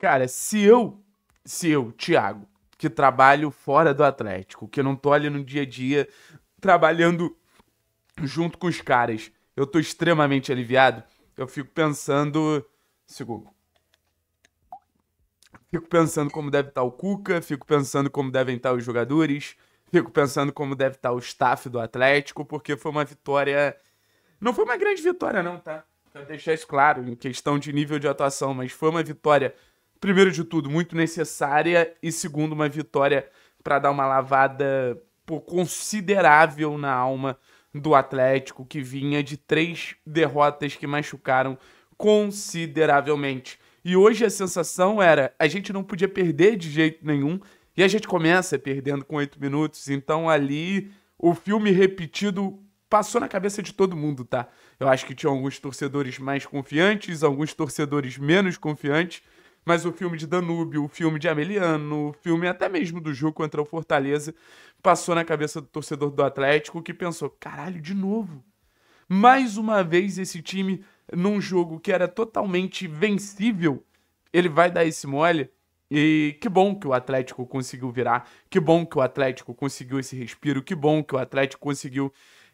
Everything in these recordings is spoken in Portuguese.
Cara, se eu, se eu, Thiago, que trabalho fora do Atlético, que não tô ali no dia a dia trabalhando junto com os caras, eu tô extremamente aliviado, eu fico pensando. Segundo. Fico pensando como deve estar tá o Cuca, fico pensando como devem estar tá os jogadores, fico pensando como deve estar tá o staff do Atlético, porque foi uma vitória. Não foi uma grande vitória, não, tá? Pra deixar isso claro, em questão de nível de atuação, mas foi uma vitória primeiro de tudo, muito necessária, e segundo, uma vitória para dar uma lavada pô, considerável na alma do Atlético, que vinha de três derrotas que machucaram consideravelmente. E hoje a sensação era: a gente não podia perder de jeito nenhum, e a gente começa perdendo com oito minutos, então ali o filme repetido passou na cabeça de todo mundo, tá? Eu acho que tinha alguns torcedores mais confiantes, alguns torcedores menos confiantes mas o filme de Danúbio, o filme de Ameliano, o filme até mesmo do jogo contra o Fortaleza, passou na cabeça do torcedor do Atlético que pensou: caralho, de novo. Mais uma vez esse time, num jogo que era totalmente vencível, ele vai dar esse mole. E que bom que o Atlético conseguiu virar, que bom que o Atlético conseguiu esse respiro, que bom que o Atlético conseguiu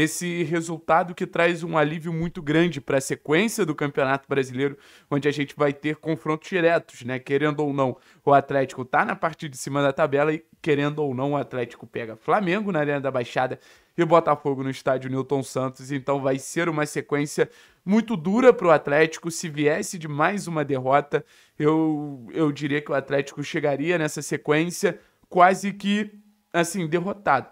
esse resultado que traz um alívio muito grande para a sequência do Campeonato Brasileiro, onde a gente vai ter confrontos diretos, né? Querendo ou não, o Atlético tá na parte de cima da tabela e querendo ou não, o Atlético pega Flamengo na Arena da Baixada e Botafogo no estádio Newton Santos. Então vai ser uma sequência muito dura para o Atlético. Se viesse de mais uma derrota, eu, eu diria que o Atlético chegaria nessa sequência quase que assim derrotado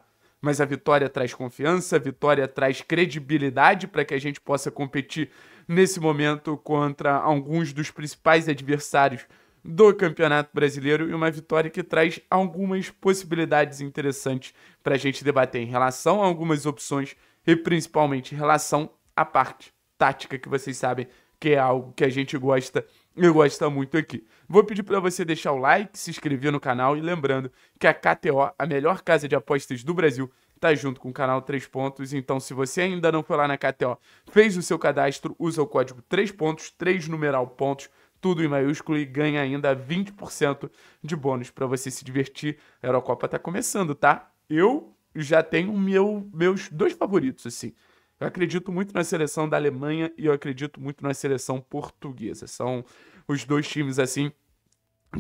mas a vitória traz confiança, a vitória traz credibilidade para que a gente possa competir nesse momento contra alguns dos principais adversários do Campeonato Brasileiro e uma vitória que traz algumas possibilidades interessantes para a gente debater em relação a algumas opções e principalmente em relação à parte tática que vocês sabem que é algo que a gente gosta e gosta muito aqui. Vou pedir para você deixar o like, se inscrever no canal e lembrando que a KTO, a melhor casa de apostas do Brasil, tá junto com o canal 3 pontos, então se você ainda não foi lá na KTO, fez o seu cadastro, usa o código 3 pontos, 3 numeral pontos, tudo em maiúsculo e ganha ainda 20% de bônus para você se divertir. A Eurocopa tá começando, tá? Eu já tenho meu, meus dois favoritos, assim. Eu acredito muito na seleção da Alemanha e eu acredito muito na seleção portuguesa. São os dois times assim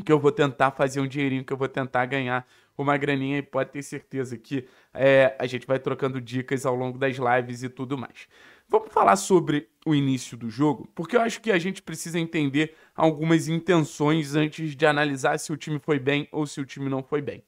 que eu vou tentar fazer um dinheirinho, que eu vou tentar ganhar uma graninha e pode ter certeza que é, a gente vai trocando dicas ao longo das lives e tudo mais. Vamos falar sobre o início do jogo, porque eu acho que a gente precisa entender algumas intenções antes de analisar se o time foi bem ou se o time não foi bem.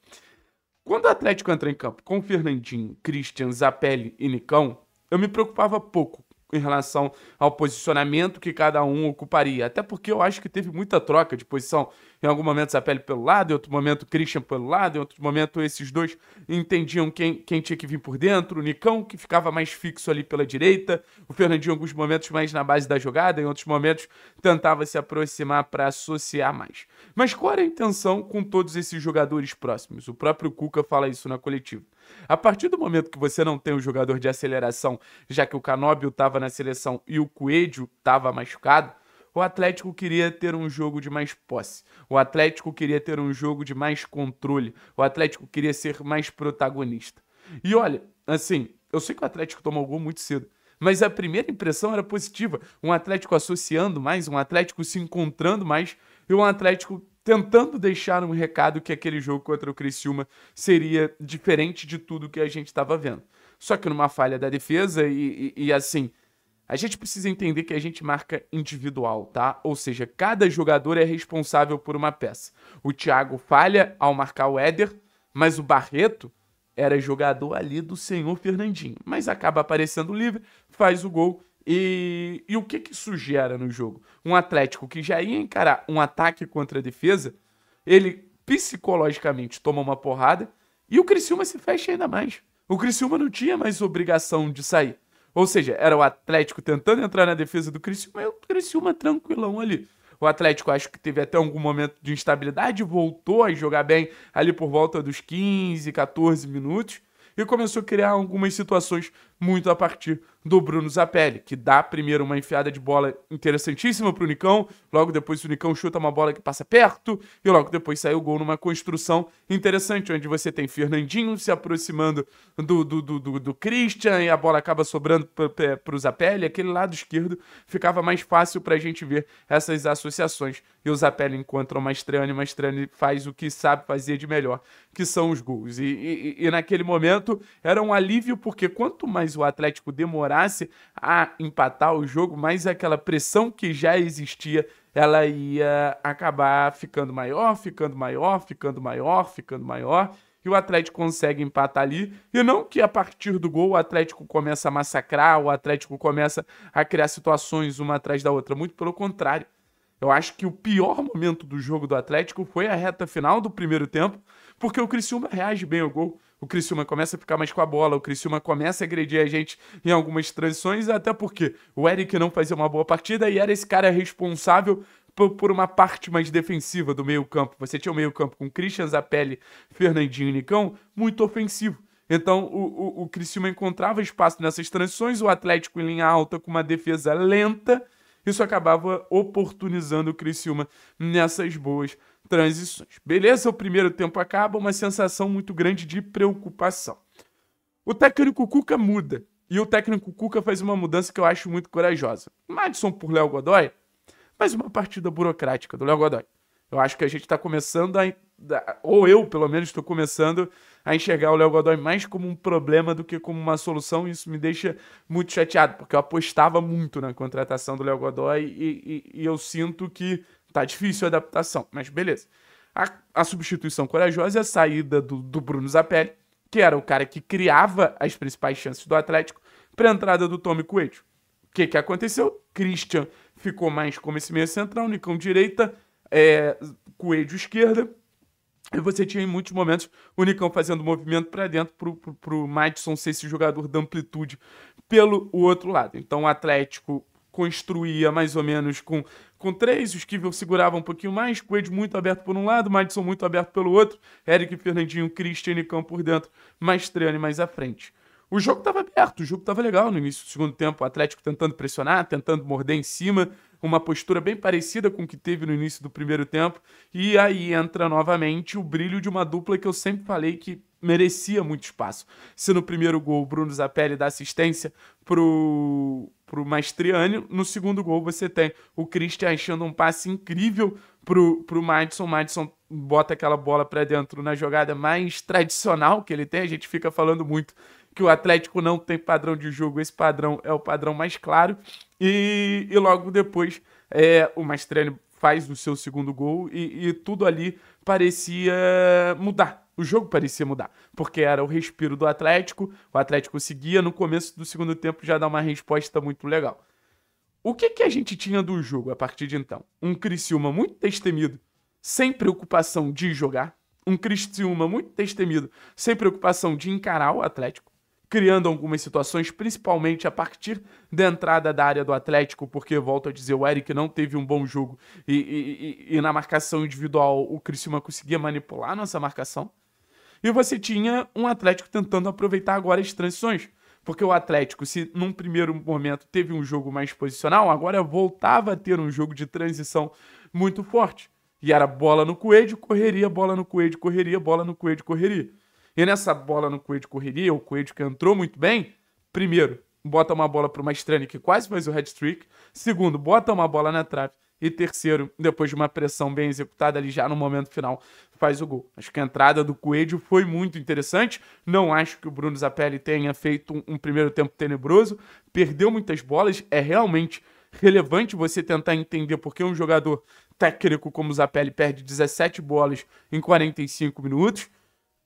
Quando o Atlético entra em campo com Fernandinho, Christian, Zapelli e Nicão, eu me preocupava pouco em relação ao posicionamento que cada um ocuparia, até porque eu acho que teve muita troca de posição. Em algum momento Zapelli pelo lado, em outro momento Christian pelo lado, em outro momento esses dois entendiam quem, quem tinha que vir por dentro. O Nicão, que ficava mais fixo ali pela direita. O Fernandinho, em alguns momentos, mais na base da jogada. Em outros momentos, tentava se aproximar para associar mais. Mas qual era a intenção com todos esses jogadores próximos? O próprio Cuca fala isso na coletiva. A partir do momento que você não tem o jogador de aceleração, já que o Canóbio estava na seleção e o Coelho estava machucado, o Atlético queria ter um jogo de mais posse. O Atlético queria ter um jogo de mais controle. O Atlético queria ser mais protagonista. E olha, assim, eu sei que o Atlético tomou gol muito cedo, mas a primeira impressão era positiva. Um Atlético associando mais, um Atlético se encontrando mais e um Atlético tentando deixar um recado que aquele jogo contra o Criciúma seria diferente de tudo que a gente estava vendo. Só que numa falha da defesa e, e, e assim, a gente precisa entender que a gente marca individual, tá? Ou seja, cada jogador é responsável por uma peça. O Thiago falha ao marcar o Éder, mas o Barreto era jogador ali do senhor Fernandinho. Mas acaba aparecendo livre, faz o gol. E, e o que, que isso gera no jogo? Um Atlético que já ia encarar um ataque contra a defesa, ele psicologicamente toma uma porrada e o Criciúma se fecha ainda mais. O Criciúma não tinha mais obrigação de sair. Ou seja, era o Atlético tentando entrar na defesa do Criciúma e o Criciúma tranquilão ali. O Atlético acho que teve até algum momento de instabilidade, voltou a jogar bem ali por volta dos 15, 14 minutos e começou a criar algumas situações muito a partir do Bruno Zapelli, que dá primeiro uma enfiada de bola interessantíssima para o Nicão, logo depois o Nicão chuta uma bola que passa perto, e logo depois sai o gol numa construção interessante, onde você tem Fernandinho se aproximando do, do, do, do, do Christian, e a bola acaba sobrando para o Zapelli, aquele lado esquerdo ficava mais fácil para a gente ver essas associações, e o Zapelli encontra o Mastrani, o Mastrani faz o que sabe fazer de melhor, que são os gols, e, e, e naquele momento era um alívio, porque quanto mais mais o Atlético demorasse a empatar o jogo, mais aquela pressão que já existia ela ia acabar ficando maior, ficando maior, ficando maior, ficando maior. E o Atlético consegue empatar ali. E não que a partir do gol o Atlético começa a massacrar, o Atlético começa a criar situações uma atrás da outra. Muito pelo contrário. Eu acho que o pior momento do jogo do Atlético foi a reta final do primeiro tempo, porque o Criciúma reage bem ao gol. O Criciúma começa a ficar mais com a bola, o Criciúma começa a agredir a gente em algumas transições, até porque o Eric não fazia uma boa partida e era esse cara responsável por uma parte mais defensiva do meio-campo. Você tinha o meio-campo com Christian Zapelli, Fernandinho e Nicão, muito ofensivo. Então o, o, o Criciúma encontrava espaço nessas transições, o Atlético em linha alta com uma defesa lenta. Isso acabava oportunizando o Criciúma nessas boas transições. Beleza? O primeiro tempo acaba, uma sensação muito grande de preocupação. O técnico Cuca muda. E o técnico Cuca faz uma mudança que eu acho muito corajosa. Madison por Léo Godoy, mas uma partida burocrática do Léo Godoy. Eu acho que a gente está começando a. Ou eu, pelo menos, estou começando a enxergar o Léo Godoy mais como um problema do que como uma solução. E isso me deixa muito chateado, porque eu apostava muito na contratação do Léo Godoy e, e, e eu sinto que tá difícil a adaptação, mas beleza. A, a substituição corajosa é a saída do, do Bruno Zapelli, que era o cara que criava as principais chances do Atlético, para a entrada do Tommy Coelho. O que, que aconteceu? Christian ficou mais como esse meio central, Nicão direita, é, Coelho esquerda, e você tinha em muitos momentos o Nicão fazendo movimento para dentro para o pro Madison ser esse jogador da amplitude pelo outro lado. Então o Atlético construía mais ou menos com, com três, os Esquivel seguravam um pouquinho mais, Coelho muito aberto por um lado, Madison muito aberto pelo outro, Eric, Fernandinho, Christian e Cão por dentro, mais Maestriani mais à frente. O jogo estava aberto, o jogo estava legal no início do segundo tempo, o Atlético tentando pressionar, tentando morder em cima, uma postura bem parecida com o que teve no início do primeiro tempo, e aí entra novamente o brilho de uma dupla que eu sempre falei que merecia muito espaço. Se no primeiro gol o Bruno Zapelli dá assistência pro pro Maestriani. No segundo gol, você tem o Christian achando um passe incrível pro, pro Madison. Madison bota aquela bola para dentro na jogada mais tradicional que ele tem. A gente fica falando muito que o Atlético não tem padrão de jogo, esse padrão é o padrão mais claro. E, e logo depois é, o Maestriani faz o seu segundo gol e, e tudo ali parecia mudar o jogo parecia mudar, porque era o respiro do Atlético, o Atlético seguia, no começo do segundo tempo já dá uma resposta muito legal. O que, que a gente tinha do jogo a partir de então? Um Criciúma muito destemido, sem preocupação de jogar, um Criciúma muito destemido, sem preocupação de encarar o Atlético, criando algumas situações, principalmente a partir da entrada da área do Atlético, porque, volto a dizer, o Eric não teve um bom jogo e, e, e, e na marcação individual o Criciúma conseguia manipular nossa marcação e você tinha um Atlético tentando aproveitar agora as transições. Porque o Atlético, se num primeiro momento teve um jogo mais posicional, agora voltava a ter um jogo de transição muito forte. E era bola no coelho, correria, bola no coelho, correria, bola no coelho, correria. E nessa bola no coelho, correria, o coelho que entrou muito bem, primeiro, bota uma bola para o Mastrani que quase faz o head trick Segundo, bota uma bola na trave. E terceiro, depois de uma pressão bem executada ali já no momento final, faz o gol. Acho que a entrada do Coelho foi muito interessante. Não acho que o Bruno Zapelli tenha feito um, um primeiro tempo tenebroso. Perdeu muitas bolas. É realmente relevante você tentar entender por que um jogador técnico como o Zapelli perde 17 bolas em 45 minutos.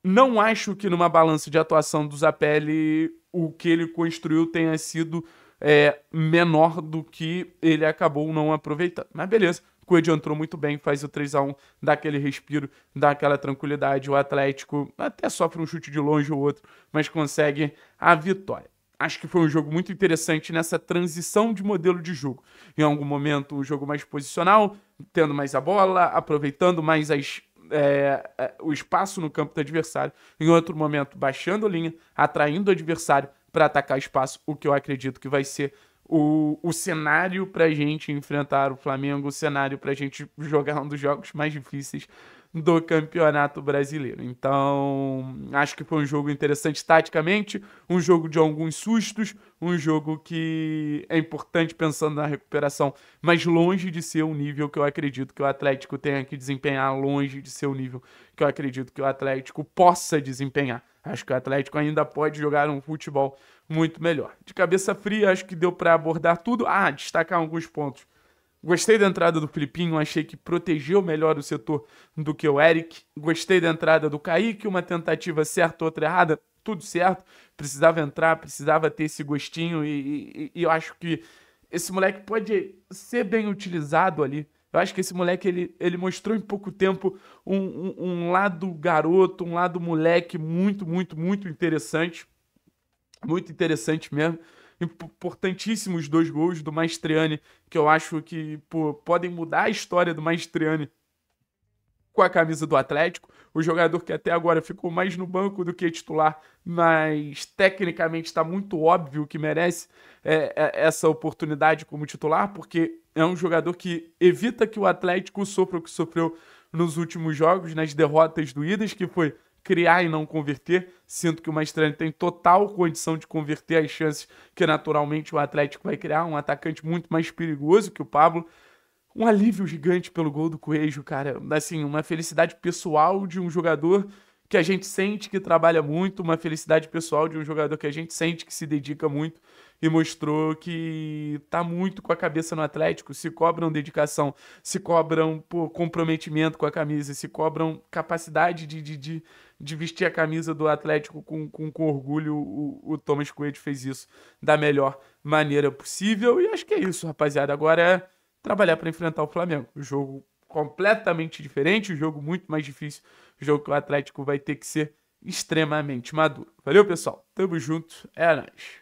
Não acho que numa balança de atuação do Zapelli o que ele construiu tenha sido é, menor do que ele acabou não aproveitando. Mas beleza, o Coelho entrou muito bem, faz o 3 a 1 dá aquele respiro, dá aquela tranquilidade. O Atlético até sofre um chute de longe ou outro, mas consegue a vitória acho que foi um jogo muito interessante nessa transição de modelo de jogo. Em algum momento, o um jogo mais posicional, tendo mais a bola, aproveitando mais as, é, é, o espaço no campo do adversário. Em outro momento, baixando a linha, atraindo o adversário, para atacar espaço, o que eu acredito que vai ser o, o cenário para a gente enfrentar o Flamengo, o cenário para a gente jogar um dos jogos mais difíceis do Campeonato Brasileiro. Então, acho que foi um jogo interessante taticamente, um jogo de alguns sustos, um jogo que é importante pensando na recuperação, mas longe de ser o nível que eu acredito que o Atlético tenha que desempenhar, longe de ser o nível que eu acredito que o Atlético possa desempenhar Acho que o Atlético ainda pode jogar um futebol muito melhor. De cabeça fria, acho que deu para abordar tudo. Ah, destacar alguns pontos. Gostei da entrada do Filipinho, achei que protegeu melhor o setor do que o Eric. Gostei da entrada do Kaique, uma tentativa certa, outra errada, tudo certo. Precisava entrar, precisava ter esse gostinho e, e, e eu acho que esse moleque pode ser bem utilizado ali eu acho que esse moleque, ele, ele mostrou em pouco tempo um, um, um lado garoto, um lado moleque muito, muito, muito interessante. Muito interessante mesmo importantíssimos dois gols do Maestriani, que eu acho que pô, podem mudar a história do Maestriani com a camisa do Atlético, o jogador que até agora ficou mais no banco do que titular, mas tecnicamente está muito óbvio que merece é, é, essa oportunidade como titular, porque é um jogador que evita que o Atlético sofra o que sofreu nos últimos jogos, nas derrotas do Idas, que foi criar e não converter. Sinto que o Maestrano tem total condição de converter as chances que naturalmente o Atlético vai criar, um atacante muito mais perigoso que o Pablo um alívio gigante pelo gol do Coelho, cara. Assim, uma felicidade pessoal de um jogador que a gente sente que trabalha muito, uma felicidade pessoal de um jogador que a gente sente que se dedica muito e mostrou que tá muito com a cabeça no Atlético, se cobram dedicação, se cobram pô, comprometimento com a camisa, se cobram capacidade de, de, de, de vestir a camisa do Atlético com, com, com orgulho. O, o Thomas Coelho fez isso da melhor maneira possível e acho que é isso, rapaziada. Agora é trabalhar para enfrentar o Flamengo. Um jogo completamente diferente, um jogo muito mais difícil, um jogo que o Atlético vai ter que ser extremamente maduro. Valeu, pessoal. Tamo junto. É nóis.